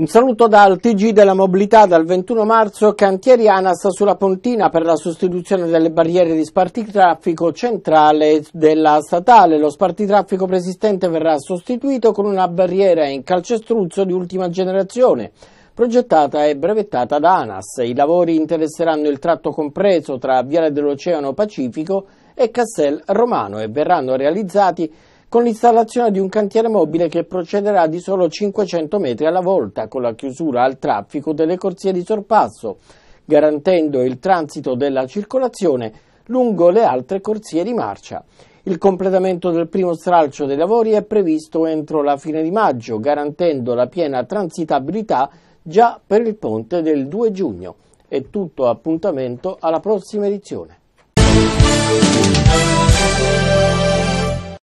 Un saluto dal TG della mobilità dal 21 marzo, cantieri ANAS sulla Pontina per la sostituzione delle barriere di spartitraffico centrale della statale. Lo spartitraffico preesistente verrà sostituito con una barriera in calcestruzzo di ultima generazione progettata e brevettata da ANAS. I lavori interesseranno il tratto compreso tra Viale dell'Oceano Pacifico e Castel Romano e verranno realizzati con l'installazione di un cantiere mobile che procederà di solo 500 metri alla volta con la chiusura al traffico delle corsie di sorpasso, garantendo il transito della circolazione lungo le altre corsie di marcia. Il completamento del primo stralcio dei lavori è previsto entro la fine di maggio, garantendo la piena transitabilità già per il ponte del 2 giugno. È tutto appuntamento alla prossima edizione.